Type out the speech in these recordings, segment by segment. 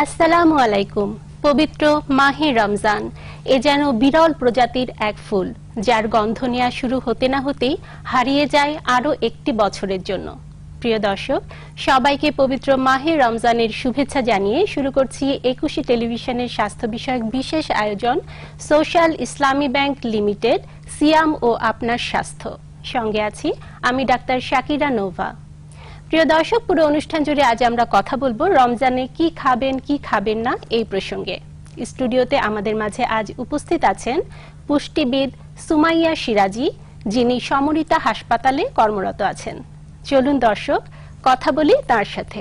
আসসালামু আলাইকুম পবিত্র মাহে রমজান এ যেন বিরল প্রজাতির এক ফুল যার গন্ধ নেওয়া শুরু হতে না হতেই হারিয়ে যায় আরও একটি বছরের জন্য প্রিয় দর্শক সবাইকে পবিত্র মাহে রমজানের শুভেচ্ছা জানিয়ে শুরু করছি একুশে টেলিভিশনের স্বাস্থ্য বিষয়ক বিশেষ আয়োজন সোশ্যাল ইসলামী ব্যাংক লিমিটেড সিয়াম ও আপনার স্বাস্থ্য সঙ্গে আছি আমি ডাক্তার শাকিরা নোভা প্রিয় দর্শক পুরো অনুষ্ঠান জুড়ে আজ আমরা কথা বলবো রমজানে কি খাবেন কি খাবেন না এই প্রসঙ্গে স্টুডিওতে আমাদের মাঝে আজ উপস্থিত আছেন পুষ্টিবিদ সুমাইয়া সিরাজি যিনি সমরিতা হাসপাতালে কর্মরত আছেন চলুন দর্শক কথা বলি তার সাথে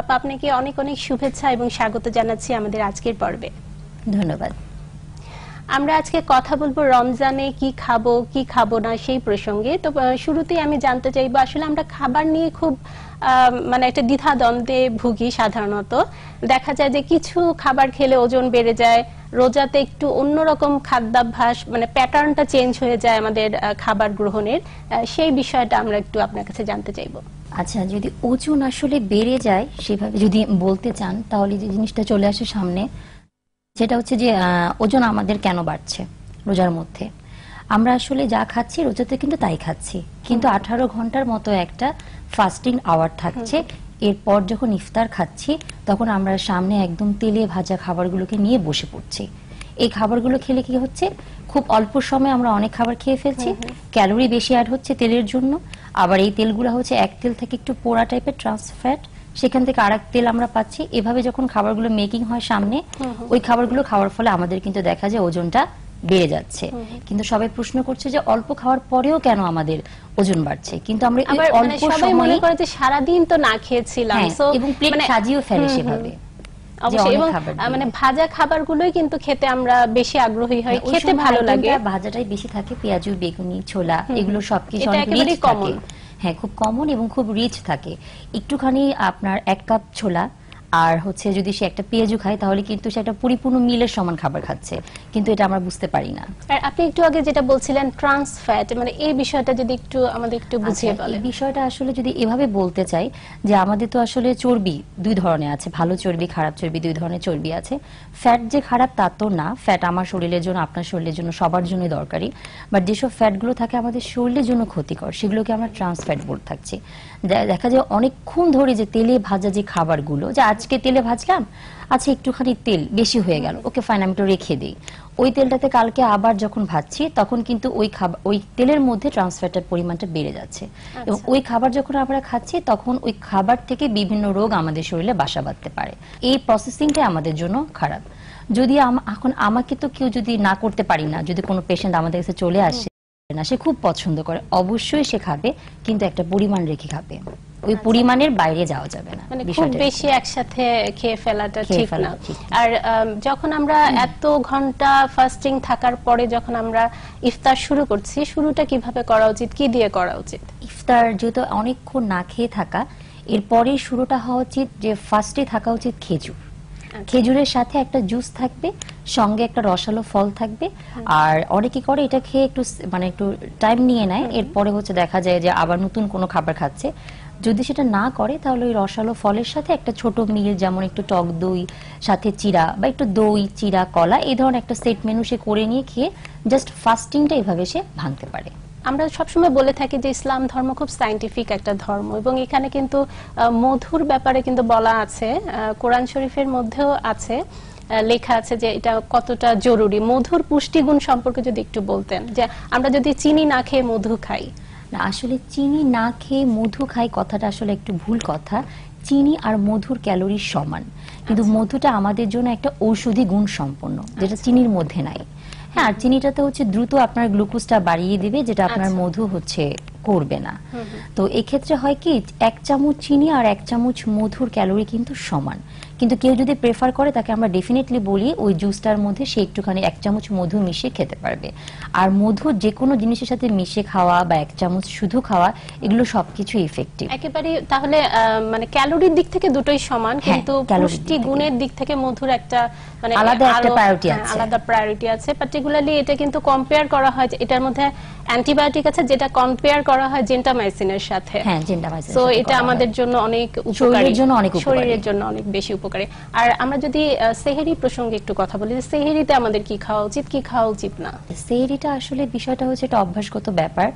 আপনাকে অনেক অনেক শুভেচ্ছা এবং স্বাগত জানাচ্ছি আমাদের আজকের পর্বে ধন্যবাদ আমরা আজকে কথা বলবো রমজানে কি খাবো কি খাবো না সেই প্রসঙ্গে তো শুরুতেই আমি জানতে চাইবো আসলে আমরা খাবার নিয়ে খুব মানে একটা দ্বিধা দ্বন্দ্বে ভুগি সাধারণত দেখা যায় যে কিছু খাবার খেলে ওজন বেড়ে যায় রোজাতে একটু অন্যরকম খাদ্যাভ্যাস মানে প্যাটার্নটা চেঞ্জ হয়ে যায় আমাদের খাবার গ্রহণের সেই বিষয়টা আমরা একটু আপনার কাছে জানতে চাইবো আচ্ছা যদি ওজন আসলে বেড়ে যায় সেভাবে যদি বলতে চান তাহলে যে জিনিসটা চলে আসে সামনে সেটা হচ্ছে যে ওজন আমাদের কেন বাড়ছে রোজার মধ্যে আমরা আসলে যা খাচ্ছি রোজাতে কিন্তু তাই খাচ্ছি কিন্তু আঠারো ঘন্টার মতো একটা ফাস্টিং আওয়ার থাকছে এরপর যখন ইফতার খাচ্ছি তখন আমরা সামনে একদম তেলে ভাজা খাবারগুলোকে নিয়ে বসে পড়ছি এই খাবারগুলো খেলে কি হচ্ছে খুব অল্প সময়ে আমরা অনেক খাবার খেয়ে ফেলছি ক্যালোরি বেশি অ্যাড হচ্ছে তেলের জন্য আবার এই তেলগুলো হচ্ছে এক তেল থেকে একটু পোড়া টাইপের ট্রান্সফ্যাট সেখান থেকে আর তেল আমরা পাচ্ছি এভাবে যখন খাবারগুলো মেকিং হয় সামনে ওই খাবারগুলো খাওয়ার ফলে আমাদের কিন্তু দেখা যায় ওজনটা বেড়ে যাচ্ছে কিন্তু সবাই প্রশ্ন করছে যে অল্প খাওয়ার পরেও কেন আমাদের ওজন বাড়ছে কিন্তু আমরা অল্প মানে সময় মনে করে যে সারা দিন তো না খেয়েছিলাম হ্যাঁ, এবং প্লেট মানে ফেলে সেভাবে অবশ্যই মানে ভাজা খাবারগুলোই কিন্তু খেতে আমরা বেশি আগ্রহী হই হ্যাঁ, খেতে ভালো লাগে ভাজাটাই বেশি থাকে পেঁয়াজু বেগুনি ছোলা এগুলো সবকিছু অনেক কমন হ্যাঁ খুব কমন এবং খুব রিচ থাকে একটুখানি আপনার এক কাপ ছোলা আর হচ্ছে যদি সে একটা পেঁয়াজু খায় তাহলে কিন্তু সে একটা পরিপূর্ণ মিলের সমান খাবার খাচ্ছে কিন্তু এটা আমরা বুঝতে পারি না আর আপনি একটু আগে যেটা বলছিলেন ট্রান্স ফ্যাট মানে এই বিষয়টা যদি একটু আমাদের একটু আচ্ছা, বুঝিয়ে বলেন এই বিষয়টা আসলে যদি এভাবে বলতে চাই যে আমাদের তো আসলে চর্বি দুই ধরনের আছে ভালো চর্বি খারাপ চর্বি দুই ধরনের চর্বি আছে ফ্যাট যে খারাপ তা তো না ফ্যাট আমার শরীরের জন্য আপনার শরীরের জন্য সবার জন্যই দরকারি বাট যেসব ফ্যাটগুলো থাকে আমাদের শরীরের জন্য ক্ষতিকর সেগুলোকে আমরা ট্রান্স ফ্যাট বলে থাকছি দেখা যায় অনেকক্ষণ ধরে যে তেলে ভাজা যে খাবারগুলো যে আজকে তেলে ভাজলাম আচ্ছা একটুখানি তেল বেশি হয়ে গেল ওকে ফাইন আমি রেখে দিই ওই তেলটাতে কালকে আবার যখন ভাজছি তখন কিন্তু ওই খাবার ওই তেলের মধ্যে ট্রান্সফ্যাটের পরিমাণটা বেড়ে যাচ্ছে আচ্ছা। এবং ওই খাবার যখন আমরা খাচ্ছি তখন ওই খাবার থেকে বিভিন্ন রোগ আমাদের শরীরে বাসা বাঁধতে পারে এই প্রসেসিংটাই আমাদের জন্য খারাপ যদি এখন আমাকে তো কেউ যদি না করতে পারি না যদি কোনো পেশেন্ট আমাদের কাছে চলে আসে না সে খুব পছন্দ করে অবশ্যই সে খাবে কিন্তু একটা পরিমাণ রেখে খাবে ওই আচ্ছা। পরিমাণের বাইরে যাওয়া যাবে না মানে খুব বেশি একসাথে খেয়ে ফেলাটা ঠিক না আর যখন আমরা এত ঘন্টা ফাস্টিং থাকার পরে যখন আমরা ইফতার শুরু করছি শুরুটা কিভাবে করা উচিত কি দিয়ে করা উচিত ইফতার যেহেতু অনেকক্ষণ না খেয়ে থাকা এরপরে শুরুটা হওয়া উচিত যে ফার্স্টে থাকা উচিত খেজুর আচ্ছা। খেজুরের সাথে একটা জুস থাকবে সঙ্গে একটা রসালো ফল থাকবে আর অনেকে করে এটা খেয়ে একটু মানে একটু টাইম নিয়ে নেয় এরপরে হচ্ছে দেখা যায় যে আবার নতুন কোনো খাবার খাচ্ছে যদি সেটা না করে তাহলে ওই রসালো ফলের সাথে একটা ছোট মিল যেমন একটু টক দই সাথে চিরা বা একটু দই চিরা কলা এই ধরনের একটা সেট মেনু সে করে নিয়ে খেয়ে জাস্ট ফাস্টিংটা এভাবে সে ভাঙতে পারে আমরা সবসময় বলে থাকি যে ইসলাম ধর্ম খুব সাইন্টিফিক একটা ধর্ম এবং এখানে কিন্তু মধুর ব্যাপারে কিন্তু বলা আছে কোরআন শরীফের মধ্যেও আছে লেখা আছে যে এটা কতটা জরুরি মধুর পুষ্টিগুণ সম্পর্কে যদি একটু বলতেন যে আমরা যদি চিনি না খেয়ে মধু খাই না আসলে চিনি না খেয়ে মধু খাই কথাটা আসলে একটু ভুল কথা চিনি আর মধুর ক্যালোরি সমান কিন্তু আচ্ছা। মধুটা আমাদের জন্য একটা ঔষধি গুণ সম্পন্ন যেটা আচ্ছা। চিনির মধ্যে নাই হ্যাঁ আর চিনিটা তো হচ্ছে দ্রুত আপনার গ্লুকোজটা বাড়িয়ে দিবে যেটা আপনার আচ্ছা। মধু হচ্ছে করবে না তো এক্ষেত্রে হয় কি এক চামচ চিনি আর এক চামচ মধুর ক্যালোরি কিন্তু সমান কিন্তু কেউ যদি প্রেফার করে তাকে আমরা ডেফিনেটলি বলি ওই জুসটার মধ্যে সে একটুখানি এক চামচ মধু মিশে খেতে পারবে আর মধু যে কোনো জিনিসের সাথে মিশে খাওয়া বা এক চামচ শুধু খাওয়া এগুলো সবকিছু ইফেক্টিভ একেবারে তাহলে মানে ক্যালোরির দিক থেকে দুটোই সমান হ্যাঁ, কিন্তু পুষ্টি গুণের দিক থেকে মধুর একটা মানে আলাদা একটা প্রায়োরিটি হ্যাঁ, আছে আলাদা প্রায়োরিটি আছে পার্টিকুলারলি এটা কিন্তু কম্পেয়ার করা হয় এটার মধ্যে অ্যান্টিবায়োটিক আছে যেটা কম্পেয়ার করা হয় জেন্টামাইসিনের সাথে হ্যাঁ জেন্টামাইসিন সো এটা আমাদের জন্য অনেক উপকারী শরীরের জন্য অনেক উপকারী শরীরের জন্য অনেক বেশি উপকারী আর আমরা যদি সেহেরি প্রসঙ্গে একটু কথা বলি যে সেহেরিতে আমাদের কি খাওয়া উচিত কি খাওয়া উচিত না সেহেরিটা আসলে বিষয়টা হচ্ছে এটা অভ্যাসগত ব্যাপার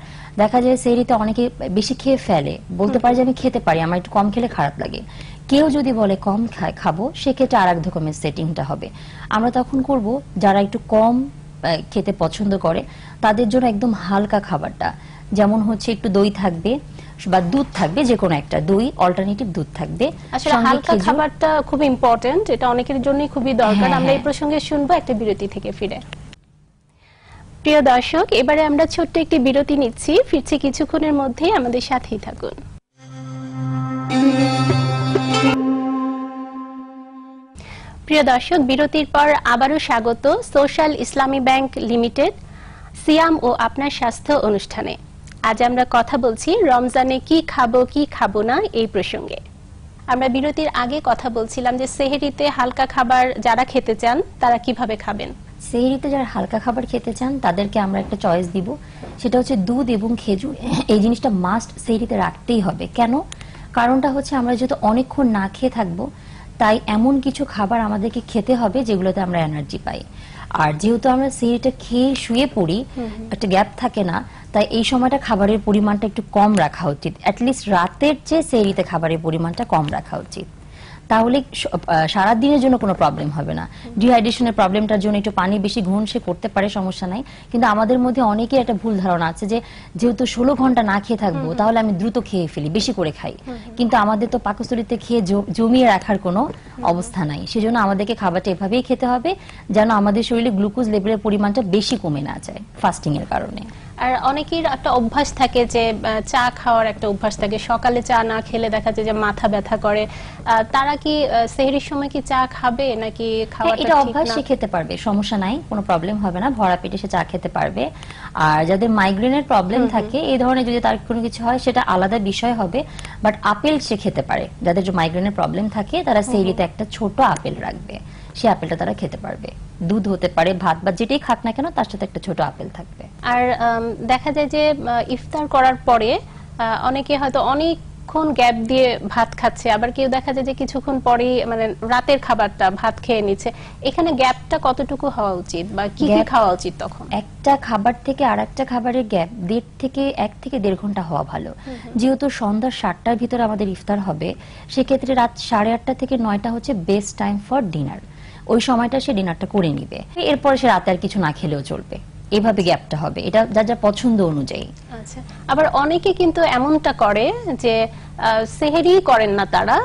দেখা যায় সেহেরিতে অনেকে বেশি খেয়ে ফেলে বলতে পারে যে আমি খেতে পারি আমার একটু কম খেলে খারাপ লাগে কেউ যদি বলে কম খায় খাবো সেক্ষেত্রে আর এক রকমের সেটিংটা হবে আমরা তখন করব যারা একটু কম খেতে পছন্দ করে তাদের জন্য একদম হালকা খাবারটা যেমন হচ্ছে একটু দই থাকবে বা দুধ থাকবে যে কোনো একটা দই অল্টারনেটিভ দুধ থাকবে আসলে হালকা খাবারটা খুব ইম্পর্টেন্ট এটা অনেকের জন্যই খুবই দরকার হ্যাঁ, আমরা হ্যাঁ। এই প্রসঙ্গে শুনবো একটা বিরতি থেকে ফিরে প্রিয় দর্শক এবারে আমরা ছোট্ট একটি বিরতি নিচ্ছি ফিরছি কিছুক্ষণের মধ্যেই আমাদের সাথেই থাকুন প্রিয় দর্শক বিরতির পর আবারও স্বাগত সোশ্যাল ইসলামী ব্যাংক লিমিটেড সিয়াম ও আপনার স্বাস্থ্য অনুষ্ঠানে আজ আমরা কথা বলছি রমজানে কি খাবো কি খাবো না এই প্রসঙ্গে আমরা বিরতির আগে কথা বলছিলাম যে সেহেরিতে হালকা খাবার যারা খেতে চান তারা কিভাবে খাবেন সেহেরিতে যারা হালকা খাবার খেতে চান তাদেরকে আমরা একটা চয়েস দিব সেটা হচ্ছে দুধ এবং খেজুর এই জিনিসটা মাস্ট সেহেরিতে রাখতেই হবে কেন কারণটা হচ্ছে আমরা যেহেতু অনেকক্ষণ না খেয়ে থাকবো তাই এমন কিছু খাবার আমাদেরকে খেতে হবে যেগুলোতে আমরা এনার্জি পাই আর যেহেতু আমরা সিঁড়িটা খেয়ে শুয়ে পড়ি একটা গ্যাপ থাকে না তাই এই সময়টা খাবারের পরিমাণটা একটু কম রাখা উচিত অ্যাটলিস্ট রাতের চেয়ে সেরিতে খাবারের পরিমাণটা কম রাখা উচিত তাহলে সারা দিনের জন্য কোনো প্রবলেম হবে না ডিহাইড্রেশনের প্রবলেমটার জন্য একটু পানি বেশি গ্রহণ সে করতে পারে সমস্যা নাই কিন্তু আমাদের মধ্যে অনেকেই একটা ভুল ধারণা আছে যে যেহেতু ষোলো ঘন্টা না খেয়ে থাকবো তাহলে আমি দ্রুত খেয়ে ফেলি বেশি করে খাই কিন্তু আমাদের তো পাকস্থলিতে খেয়ে জমিয়ে রাখার কোনো অবস্থা নাই সেজন্য আমাদেরকে খাবারটা এভাবেই খেতে হবে যেন আমাদের শরীরে গ্লুকোজ লেভেলের পরিমাণটা বেশি কমে না যায় ফাস্টিং এর কারণে আর অনেকের একটা অভ্যাস থাকে যে চা খাওয়ার একটা অভ্যাস থাকে সকালে চা না খেলে দেখা যায় যে মাথা ব্যথা করে তারা কি সেহরির সময় কি চা খাবে নাকি খাওয়াটা হ্যাঁ, এটা অভ্যাস খেতে পারবে সমস্যা নাই কোনো প্রবলেম হবে না ভরা পেটে সে চা খেতে পারবে আর যাদের মাইগ্রেনের প্রবলেম থাকে এই ধরনের যদি তার কোনো কিছু হয় সেটা আলাদা বিষয় হবে বাট আপেল সে খেতে পারে যাদের যে মাইগ্রেনের প্রবলেম থাকে তারা সেহরিতে একটা ছোট আপেল রাখবে সেই আপেলটা তারা খেতে পারবে দুধ হতে পারে ভাত বা যেটাই খাক না কেন তার সাথে একটা ছোট আপেল থাকবে আর দেখা যায় যে ইফতার করার পরে অনেকে হয়তো অনেক অনেকক্ষণ গ্যাপ দিয়ে ভাত খাচ্ছে আবার কেউ দেখা যায় যে কিছুক্ষণ পরেই মানে রাতের খাবারটা ভাত খেয়ে নিচ্ছে এখানে গ্যাপটা কতটুকু হওয়া উচিত বা কি কি খাওয়া উচিত তখন একটা খাবার থেকে আর একটা খাবারের গ্যাপ দেড় থেকে এক থেকে দেড় ঘন্টা হওয়া ভালো যেহেতু সন্ধ্যা সাতটার ভিতরে আমাদের ইফতার হবে সেক্ষেত্রে রাত সাড়ে আটটা থেকে নয়টা হচ্ছে বেস্ট টাইম ফর ডিনার ওই সময়টা সে ডিনারটা করে নিবে এরপর সে রাতে আর কিছু না খেলেও চলবে এভাবে গ্যাপটা হবে এটা যা যা পছন্দ অনুযায়ী আচ্ছা আবার অনেকে কিন্তু এমনটা করে যে সেহেরি করেন না তারা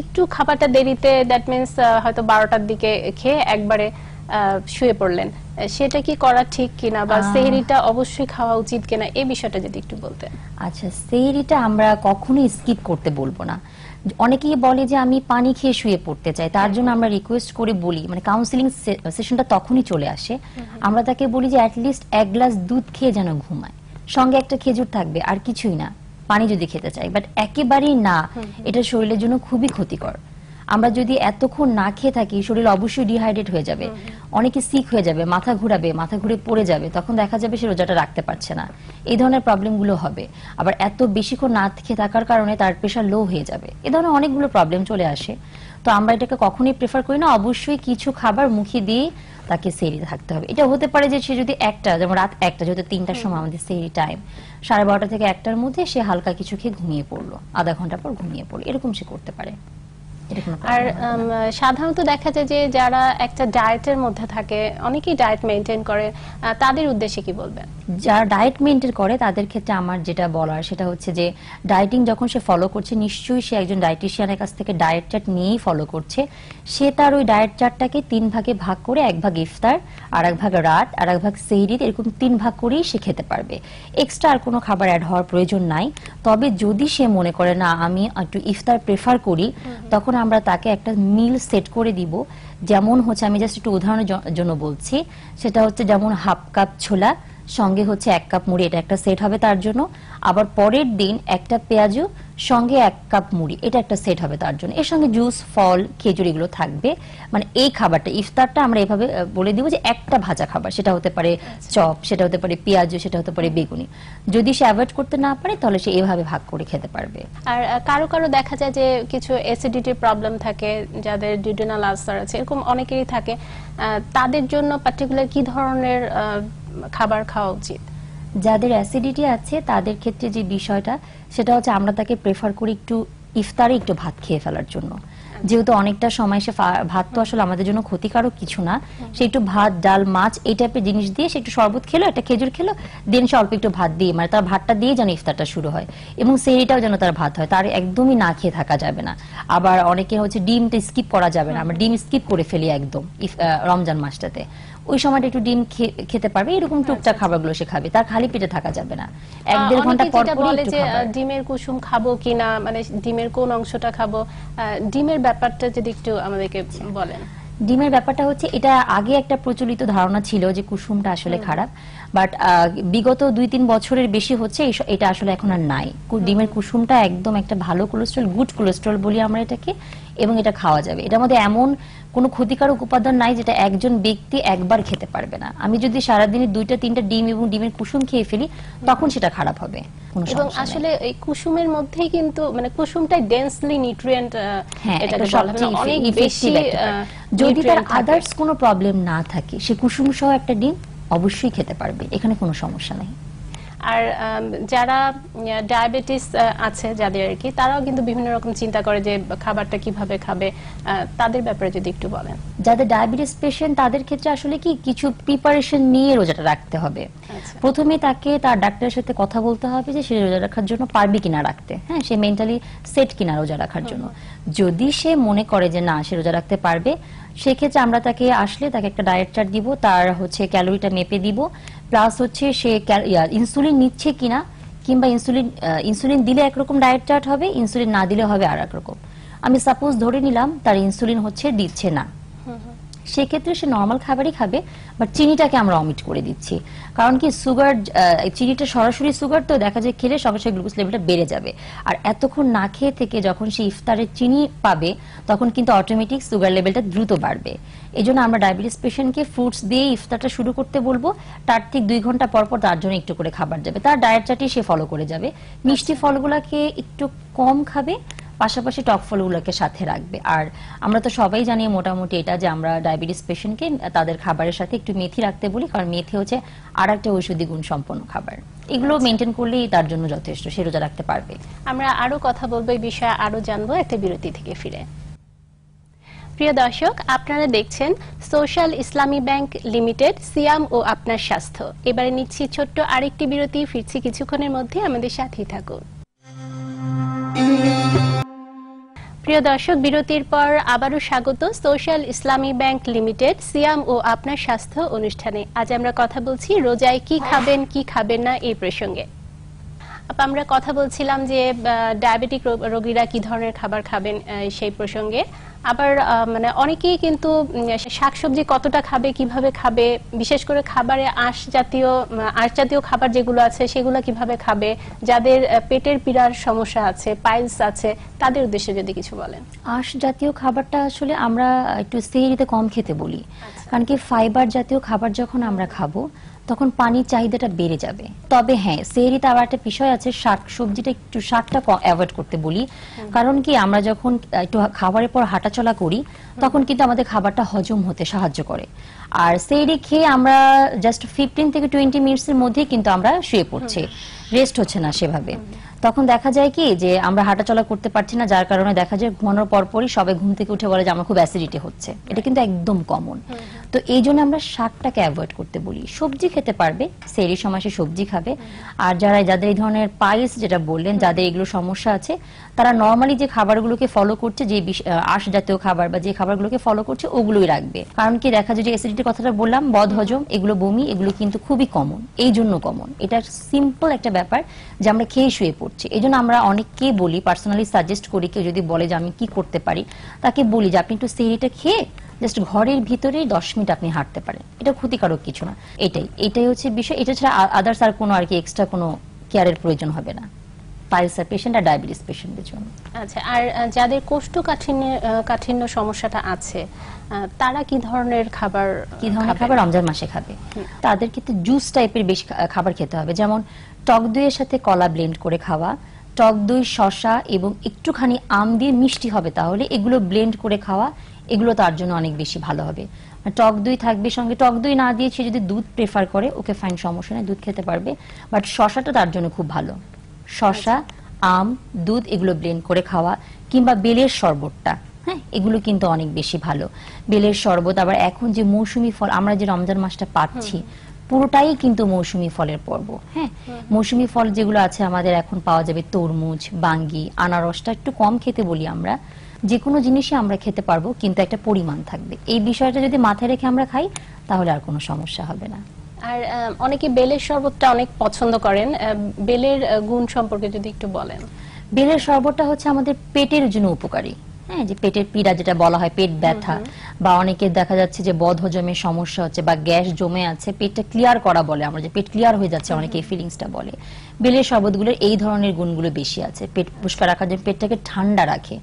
একটু খাবারটা দেরিতে দ্যাট মিনস হয়তো বারোটার দিকে খেয়ে একবারে শুয়ে পড়লেন সেটা কি করা ঠিক কিনা বা সেহেরিটা অবশ্যই খাওয়া উচিত কিনা এই বিষয়টা যদি একটু বলতেন আচ্ছা সেহেরিটা আমরা কখনোই স্কিপ করতে বলবো না অনেকেই বলে যে আমি পানি খেয়ে শুয়ে পড়তে চাই তার জন্য আমরা রিকোয়েস্ট করে বলি মানে কাউন্সিলিং সেশনটা তখনই চলে আসে আমরা তাকে বলি যে অ্যাটলিস্ট এক গ্লাস দুধ খেয়ে যেন ঘুমায় সঙ্গে একটা খেজুর থাকবে আর কিছুই না পানি যদি খেতে চাই বাট একেবারেই না এটা শরীরের জন্য খুবই ক্ষতিকর আমরা যদি এতক্ষণ না খেয়ে থাকি শরীর অবশ্যই ডিহাইড্রেট হয়ে যাবে অনেকে সিক হয়ে যাবে মাথা ঘুরাবে মাথা ঘুরে পড়ে যাবে তখন দেখা যাবে সে রোজাটা রাখতে পারছে না এই ধরনের প্রবলেমগুলো হবে আবার এত বেশিক্ষণ না খেয়ে থাকার কারণে তার প্রেশার লো হয়ে যাবে এ ধরনের অনেকগুলো প্রবলেম চলে আসে তো আমরা এটাকে কখনোই প্রেফার করি না অবশ্যই কিছু খাবার মুখে দিয়ে তাকে সেরি থাকতে হবে এটা হতে পারে যে সে যদি একটা যেমন রাত একটা যেহেতু তিনটার সময় আমাদের সেরি টাইম সাড়ে বারোটা থেকে একটার মধ্যে সে হালকা কিছু খেয়ে ঘুমিয়ে পড়লো আধা ঘন্টা পর ঘুমিয়ে পড়লো এরকম সে করতে পারে আর সাধারণত দেখা যায় যে যারা একটা ডায়েটের মধ্যে থাকে অনেকেই ডায়েট মেনটেন করে তাদের উদ্দেশ্যে কি বলবেন যারা ডায়েট মেনটেন করে তাদের ক্ষেত্রে আমার যেটা বলার সেটা হচ্ছে যে ডায়েটিং যখন সে ফলো করছে নিশ্চয়ই সে একজন ডায়েটিশিয়ানের কাছ থেকে ডায়েট চার্ট নিয়েই ফলো করছে সে তার ওই ডায়েট চার্টটাকে তিন ভাগে ভাগ করে এক ভাগ ইফতার আর এক ভাগ রাত আর এক ভাগ সেইরিদ এরকম তিন ভাগ করেই সে খেতে পারবে এক্সট্রা আর কোনো খাবার অ্যাড হওয়ার প্রয়োজন নাই তবে যদি সে মনে করে না আমি একটু ইফতার প্রেফার করি তখন আমরা তাকে একটা মিল সেট করে দিব যেমন হচ্ছে আমি জাস্ট একটু উদাহরণের জন্য বলছি সেটা হচ্ছে যেমন হাফ কাপ ছোলা সঙ্গে হচ্ছে এক কাপ মুড়ি এটা একটা সেট হবে তার জন্য আবার পরের দিন একটা পেঁয়াজু সঙ্গে এক কাপ মুড়ি এটা একটা সেট হবে তার জন্য এর সঙ্গে জুস ফল খেজুর এগুলো থাকবে মানে এই খাবারটা ইফতারটা আমরা এভাবে বলে দিব যে একটা ভাজা খাবার সেটা হতে পারে চপ সেটা হতে পারে পেঁয়াজু সেটা হতে পারে বেগুনি যদি সে অ্যাভয়েড করতে না পারে তাহলে সে এভাবে ভাগ করে খেতে পারবে আর কারো কারো দেখা যায় যে কিছু অ্যাসিডিটির প্রবলেম থাকে যাদের ডিডোনাল আলসার আছে এরকম অনেকেরই থাকে তাদের জন্য পার্টিকুলার কি ধরনের খাবার খাওয়া উচিত যাদের অ্যাসিডিটি আছে তাদের ক্ষেত্রে যে বিষয়টা সেটা হচ্ছে আমরা তাকে প্রেফার করি একটু ইফতারে একটু ভাত খেয়ে ফেলার জন্য যেহেতু অনেকটা সময় সে ভাত তো আসলে আমাদের জন্য ক্ষতিকারক কিছু না সে একটু ভাত ডাল মাছ এই টাইপের জিনিস দিয়ে সে একটু শরবত খেলো একটা খেজুর খেলো দেন সে অল্প একটু ভাত দিয়ে মানে তার ভাতটা দিয়ে যেন ইফতারটা শুরু হয় এবং সেরিটাও যেন তার ভাত হয় তার একদমই না খেয়ে থাকা যাবে না আবার অনেকে হচ্ছে ডিমটা স্কিপ করা যাবে না আমরা ডিম স্কিপ করে ফেলি একদম রমজান মাসটাতে ওই সময়টা একটু ডিম খেতে পারবে এরকম আচ্ছা। টুকটাক খাবারগুলো সে খাবে তার খালি পেটে থাকা যাবে না এক দেড় ঘন্টা পর পর বলে যে ডিমের কুসুম খাবো কিনা মানে ডিমের কোন অংশটা খাবো ডিমের ব্যাপারটা যদি একটু আমাদেরকে বলেন ডিমের ব্যাপারটা হচ্ছে এটা আগে একটা প্রচলিত ধারণা ছিল যে কুসুমটা আসলে খারাপ বাট বিগত দুই তিন বছরের বেশি হচ্ছে এটা আসলে এখন আর নাই ডিমের কুসুমটা একদম একটা ভালো কোলেস্ট্রল গুড কোলেস্ট্রল বলি আমরা এটাকে এবং এটা খাওয়া যাবে এটার মধ্যে এমন কোনো ক্ষতিকারক উপাদান নাই যেটা একজন ব্যক্তি একবার খেতে পারবে না আমি যদি সারাদিনে দুইটা তিনটা ডিম এবং ডিমের কুসুম খেয়ে ফেলি তখন সেটা খারাপ হবে এবং আসলে এই কুসুমের মধ্যেই কিন্তু মানে কুসুমটাই ডেন্সলি হ্যাঁ, নিউট্রিয়েন্ট এটাকে বলা হয় মানে অনেক বেশি যদি তার আদার্স কোনো প্রবলেম না থাকে সে কুসুম সহ একটা ডিম অবশ্যই খেতে পারবে এখানে কোনো সমস্যা নাই আর যারা ডায়াবেটিস আছে যাদের আর কি তারাও কিন্তু বিভিন্ন রকম চিন্তা করে যে খাবারটা কিভাবে খাবে তাদের ব্যাপারে যদি একটু বলেন যাদের ডায়াবেটিস পেশেন্ট তাদের ক্ষেত্রে আসলে কি কিছু প্রিপারেশন নিয়ে রোজাটা রাখতে হবে আচ্ছা। প্রথমে তাকে তার ডাক্তারের সাথে কথা বলতে হবে যে সে রোজা রাখার জন্য পারবে কিনা রাখতে হ্যাঁ সে মেন্টালি সেট কিনা রোজা রাখার জন্য যদি সে মনে করে যে না সে রোজা রাখতে পারবে সেক্ষেত্রে আমরা তাকে আসলে তাকে একটা ডায়েট চার্ট দিব তার হচ্ছে ক্যালোরিটা মেপে দিব প্লাস হচ্ছে সে ইনসুলিন নিচ্ছে কিনা কিংবা ইনসুলিন ইনসুলিন দিলে একরকম ডায়েট চার্ট হবে ইনসুলিন না দিলে হবে আর একরকম আমি সাপোজ ধরে নিলাম তার ইনসুলিন হচ্ছে দিচ্ছে না সেক্ষেত্রে সে নর্মাল খাবারই খাবে বাট চিনিটাকে আমরা অমিট করে দিচ্ছি কারণ কি সুগার চিনিটা সরাসরি সুগার তো দেখা যায় খেলে সঙ্গে সঙ্গে গ্লুকোজ লেভেলটা বেড়ে যাবে আর এতক্ষণ না খেয়ে থেকে যখন সে ইফতারে চিনি পাবে তখন কিন্তু অটোমেটিক সুগার লেভেলটা দ্রুত বাড়বে এই জন্য আমরা ডায়াবেটিস পেশেন্টকে ফ্রুটস দিয়ে ইফতারটা শুরু করতে বলবো তার ঠিক দুই ঘন্টা পর পর তার জন্য একটু করে খাবার যাবে তার ডায়েট চার্টই সে ফলো করে যাবে মিষ্টি ফলগুলাকে একটু কম খাবে পাশাপাশি টক ফলগুলোকে সাথে রাখবে আর আমরা তো সবাই জানি মোটামুটি এটা যে আমরা ডায়াবেটিস পেশেন্টকে তাদের খাবারের সাথে একটু মেথি রাখতে বলি কারণ মেথি হচ্ছে আর একটা ঔষধি গুণ সম্পন্ন খাবার এগুলো মেনটেন আচ্ছা। করলেই তার জন্য যথেষ্ট সে রোজা রাখতে পারবে আমরা আরো কথা বলবো এই বিষয়ে আরো জানবো একটা বিরতি থেকে ফিরে প্রিয় দর্শক আপনারা দেখছেন সোশ্যাল ইসলামী ব্যাংক লিমিটেড সিয়াম ও আপনার স্বাস্থ্য এবারে নিচ্ছি ছোট্ট আরেকটি বিরতি ফিরছি কিছুক্ষণের মধ্যে আমাদের সাথেই থাকুন প্রিয় দর্শক বিরতির পর আবারও স্বাগত সোশ্যাল ইসলামী ব্যাংক লিমিটেড সিয়াম ও আপনার স্বাস্থ্য অনুষ্ঠানে আজ আমরা কথা বলছি রোজায় কি খাবেন কি খাবেন না এই প্রসঙ্গে আপা আমরা কথা বলছিলাম যে ডায়াবেটিক রোগীরা কি ধরনের খাবার খাবেন সেই প্রসঙ্গে আবার মানে অনেকেই কিন্তু শাকসবজি কতটা খাবে কিভাবে খাবে বিশেষ করে খাবারে আঁশ জাতীয় আঁশ জাতীয় খাবার যেগুলো আছে সেগুলো কিভাবে খাবে যাদের পেটের পীড়ার সমস্যা আছে পাইলস আছে তাদের উদ্দেশ্যে যদি কিছু বলেন আঁশ জাতীয় খাবারটা আসলে আমরা একটু সেহরিতে কম খেতে বলি আচ্ছা। কারণ কি ফাইবার জাতীয় খাবার যখন আমরা খাবো তখন পানির চাহিদাটা বেড়ে যাবে তবে হ্যাঁ সেহরিতে আবার একটা বিষয় আছে শাক সবজিটা একটু শাকটা অ্যাভয়েড করতে বলি কারণ কি আমরা যখন একটু খাবারের পর হাঁটাচলা করি তখন কিন্তু আমাদের খাবারটা হজম হতে সাহায্য করে আর সেহরি খেয়ে আমরা জাস্ট ফিফটিন থেকে টোয়েন্টি মিনিটসের মধ্যে কিন্তু আমরা শুয়ে পড়ছি রেস্ট হচ্ছে না সেভাবে তখন দেখা যায় কি যে আমরা হাঁটাচলা করতে পারছি না যার কারণে দেখা যায় ঘুমানোর পরপরই সবাই ঘুম থেকে উঠে বলে যে আমার খুব অ্যাসিডিটি হচ্ছে এটা কিন্তু একদম কমন তো এই জন্য আমরা শাকটাকে অ্যাভয়েড করতে বলি সবজি খেতে পারবে সেরি সময় সবজি খাবে আর যারা যাদের এই ধরনের পাইলস যেটা বললেন যাদের এগুলো সমস্যা আছে তারা নর্মালি যে খাবারগুলোকে ফলো করছে যে আশ জাতীয় খাবার বা যে খাবারগুলোকে ফলো করছে ওগুলোই রাখবে কারণ কি দেখা যায় যে অ্যাসিডিটির কথাটা বললাম বদ হজম এগুলো বমি এগুলো কিন্তু খুবই কমন এই জন্য কমন এটা সিম্পল একটা ব্যাপার যে আমরা খেয়ে শুয়ে পড়ছি এই জন্য আমরা অনেককে বলি পার্সোনালি সাজেস্ট করি কেউ যদি বলে যে আমি কি করতে পারি তাকে বলি যে আপনি একটু সেরিটা খেয়ে জাস্ট ঘরের ভিতরেই দশ মিনিট আপনি হাঁটতে পারেন এটা ক্ষতিকারক কিছু না এটাই এটাই হচ্ছে বিষয় এটা ছাড়া আদার্স আর কোনো আর কি এক্সট্রা কোনো কেয়ারের প্রয়োজন হবে না পাইলসার পেশেন্ট আর ডায়াবেটিস পেশেন্টদের জন্য আচ্ছা আর যাদের কোষ্ঠকাঠিন্য কাঠিন্য সমস্যাটা আছে তারা কি ধরনের খাবার কি ধরনের খাবার রমজান মাসে খাবে তাদের কিন্তু জুস টাইপের বেশি খাবার খেতে হবে যেমন টক দইয়ের সাথে কলা ব্লেন্ড করে খাওয়া টক দই শশা এবং একটুখানি আম দিয়ে মিষ্টি হবে তাহলে এগুলো ব্লেন্ড করে খাওয়া এগুলো তার জন্য অনেক বেশি ভালো হবে টক দই থাকবে সঙ্গে টক দই না দিয়ে সে যদি দুধ প্রেফার করে ওকে ফাইন সমস্যা নেই দুধ খেতে পারবে বাট শশাটা তার জন্য খুব ভালো শশা আম দুধ এগুলো ব্লেন্ড করে খাওয়া কিংবা বেলের শরবতটা হ্যাঁ এগুলো কিন্তু অনেক বেশি ভালো বেলের শরবত আবার এখন যে মৌসুমি ফল আমরা যে রমজান মাসটা পাচ্ছি পুরোটাই কিন্তু মৌসুমি ফলের পর্ব হ্যাঁ মৌসুমি ফল যেগুলো আছে আমাদের এখন পাওয়া যাবে তরমুজ বাঙ্গি আনারসটা একটু কম খেতে বলি আমরা যে কোনো জিনিসই আমরা খেতে পারবো কিন্তু একটা পরিমাণ থাকবে এই বিষয়টা যদি মাথায় রেখে আমরা খাই তাহলে আর কোনো সমস্যা হবে না আর অনেকে বেলের শরবতটা অনেক পছন্দ করেন বেলের গুণ সম্পর্কে যদি একটু বলেন বেলের শরবতটা হচ্ছে আমাদের পেটের জন্য উপকারী হ্যাঁ যে পেটের পীড়া যেটা বলা হয় পেট ব্যথা বা অনেকে দেখা যাচ্ছে যে বদ হজমের সমস্যা হচ্ছে বা গ্যাস জমে আছে পেটটা ক্লিয়ার করা বলে আমরা যে পেট ক্লিয়ার হয়ে যাচ্ছে অনেকে ফিলিংসটা বলে বেলের শরবতগুলোর এই ধরনের গুণগুলো বেশি আছে পেট পুষ্কার রাখার জন্য পেটটাকে ঠান্ডা রাখে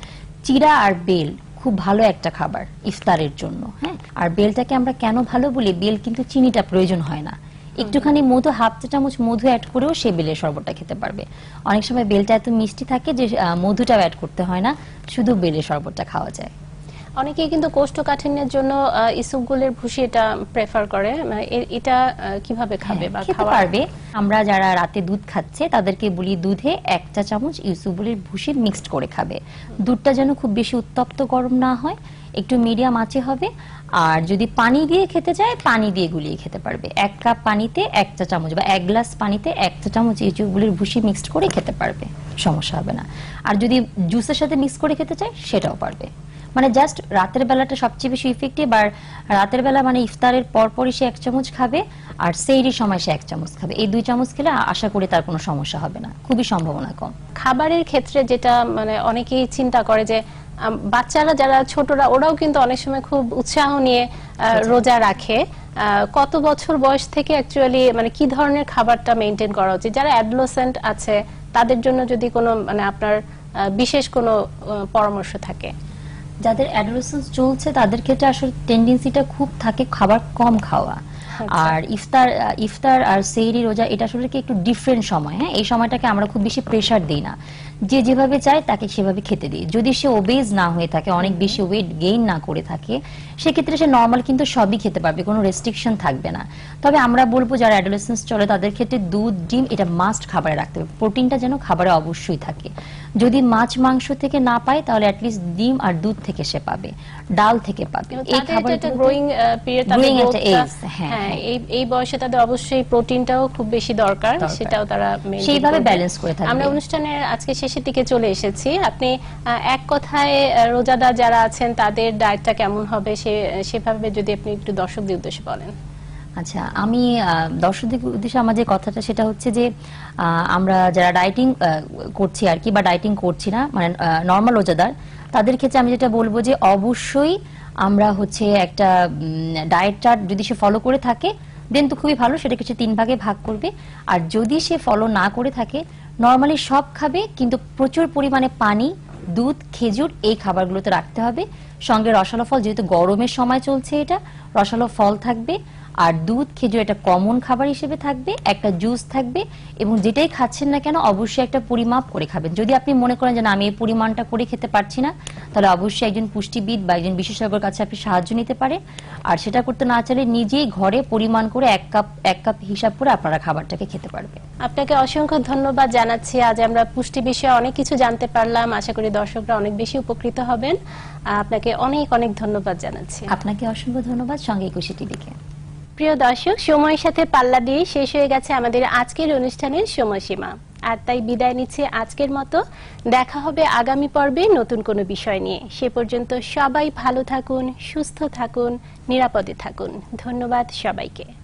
চিরা আর বেল খুব ভালো একটা খাবার ইফতারের জন্য হ্যাঁ আর বেলটাকে আমরা কেন ভালো বলি বেল কিন্তু চিনিটা প্রয়োজন হয় না একটুখানি মধু হাফ চা চামচ মধু অ্যাড করেও সে বেলের শরবতটা খেতে পারবে অনেক সময় বেলটা এত মিষ্টি থাকে যে মধুটাও অ্যাড করতে হয় না শুধু বেলের শরবতটা খাওয়া যায় অনেকেই কিন্তু কোষ্ঠকাঠিন্যের জন্য ইসবগুলের ভুসি এটা প্রেফার করে এটা কিভাবে হ্যাঁ, খাবে বা খেতে পারবে আমরা যারা রাতে দুধ খাচ্ছে তাদেরকে বলি দুধে এক চা চামচ ইসবগুলের ভুসি মিক্সড করে খাবে দুধটা যেন খুব বেশি উত্তপ্ত গরম না হয় একটু মিডিয়াম আঁচে হবে আর যদি পানি দিয়ে খেতে চায় পানি দিয়ে গুলিয়ে খেতে পারবে এক কাপ পানিতে এক চা চামচ বা এক গ্লাস পানিতে এক চা চামচ ইসবগুলের চুগুলির ভুসি মিক্সড করে খেতে পারবে সমস্যা হবে না আর যদি জুসের সাথে মিক্স করে খেতে চায় সেটাও পারবে মানে জাস্ট রাতের বেলাটা সবচেয়ে বেশি ইফেক্টিভ আর রাতের বেলা মানে ইফতারের পরপরই সে এক চামচ খাবে আর সেইরি সময় সে এক চামচ খাবে এই দুই চামচ খেলে আশা করি তার কোনো সমস্যা হবে না খুবই সম্ভাবনা কম খাবারের ক্ষেত্রে যেটা মানে অনেকেই চিন্তা করে যে বাচ্চারা যারা ছোটরা ওরাও কিন্তু অনেক সময় খুব উৎসাহ নিয়ে আচ্ছা। রোজা রাখে কত বছর বয়স থেকে অ্যাকচুয়ালি মানে কি ধরনের খাবারটা মেনটেন করা উচিত যারা অ্যাডলোসেন্ট আছে তাদের জন্য যদি কোনো মানে আপনার বিশেষ কোনো পরামর্শ থাকে যাদের অ্যাডোলেসেন্স চলছে তাদের ক্ষেত্রে আসলে টেন্ডেন্সিটা খুব থাকে খাবার কম খাওয়া আচ্ছা। আর ইফতার ইফতার আর সেহরি রোজা এটা আসলে কি একটু ডিফারেন্ট সময় হ্যাঁ এই সময়টাকে আমরা খুব বেশি প্রেশার দিই না যে যেভাবে চায় তাকে সেভাবে খেতে দিই যদি সে ওবেজ না হয়ে থাকে অনেক বেশি ওয়েট গেইন না করে থাকে সেক্ষেত্রে সে নর্মাল কিন্তু সবই খেতে পারবে কোনো রেস্ট্রিকশন থাকবে না তবে আমরা বলবো যারা অ্যাডোলেসেন্স চলে তাদের ক্ষেত্রে দুধ ডিম এটা মাস্ট খাবারে রাখতে হবে প্রোটিনটা যেন খাবারে অবশ্যই থাকে যদি মাছ মাংস থেকে না পায় তাহলে অ্যাটলিস্ট ডিম আর দুধ থেকে সে পাবে ডাল থেকে পাবে হ্যাঁ, হ্যাঁ, হ্যাঁ। এই বয়সে তাদের অবশ্যই প্রোটিনটাও খুব বেশি দরকার সেটাও তারা সেইভাবে ব্যালেন্স করে থাকে আমরা অনুষ্ঠানের আজকে শেষ শেষের দিকে চলে এসেছি আপনি এক কথায় রোজাদার যারা আছেন তাদের ডায়েটটা কেমন হবে সে সেভাবে যদি আপনি একটু দর্শকদের উদ্দেশ্যে বলেন আচ্ছা আমি দর্শকদের উদ্দেশ্যে আমার যে কথাটা সেটা হচ্ছে যে আমরা যারা ডায়েটিং করছি আর কি বা ডায়েটিং করছি না মানে নর্মাল রোজাদার তাদের ক্ষেত্রে আমি যেটা বলবো যে অবশ্যই আমরা হচ্ছে একটা ডায়েট চার্ট যদি সে ফলো করে থাকে দেন তো খুবই ভালো সেটাকে সে তিন ভাগে ভাগ করবে আর যদি সে ফলো না করে থাকে নর্মালি সব খাবে কিন্তু প্রচুর পরিমাণে পানি দুধ খেজুর এই খাবারগুলোতে রাখতে হবে সঙ্গে রসালো ফল যেহেতু গরমের সময় চলছে এটা রসালো ফল থাকবে আর দুধ খেজুর একটা কমন খাবার হিসেবে থাকবে একটা জুস থাকবে এবং যেটাই খাচ্ছেন না কেন অবশ্যই একটা পরিমাপ করে খাবেন যদি আপনি মনে করেন যে না আমি এই পরিমাণটা করে খেতে পারছি না তাহলে অবশ্যই একজন পুষ্টিবিদ বা একজন বিশেষজ্ঞের কাছে আপনি সাহায্য নিতে পারে আর সেটা করতে না চাইলে নিজেই ঘরে পরিমাণ করে এক কাপ এক কাপ হিসাব করে আপনারা খাবারটাকে খেতে পারবেন আপনাকে অসংখ্য ধন্যবাদ জানাচ্ছি আজ আমরা পুষ্টি বিষয়ে অনেক কিছু জানতে পারলাম আশা করি দর্শকরা অনেক বেশি উপকৃত হবেন আপনাকে অনেক অনেক ধন্যবাদ জানাচ্ছি আপনাকে অসংখ্য ধন্যবাদ সঙ্গে একুশে টিভিকে প্রিয় দর্শক সময়ের সাথে পাল্লা দিয়ে শেষ হয়ে গেছে আমাদের আজকের অনুষ্ঠানের সময়সীমা আর তাই বিদায় নিচ্ছে আজকের মতো দেখা হবে আগামী পর্বে নতুন কোনো বিষয় নিয়ে সে পর্যন্ত সবাই ভালো থাকুন সুস্থ থাকুন নিরাপদে থাকুন ধন্যবাদ সবাইকে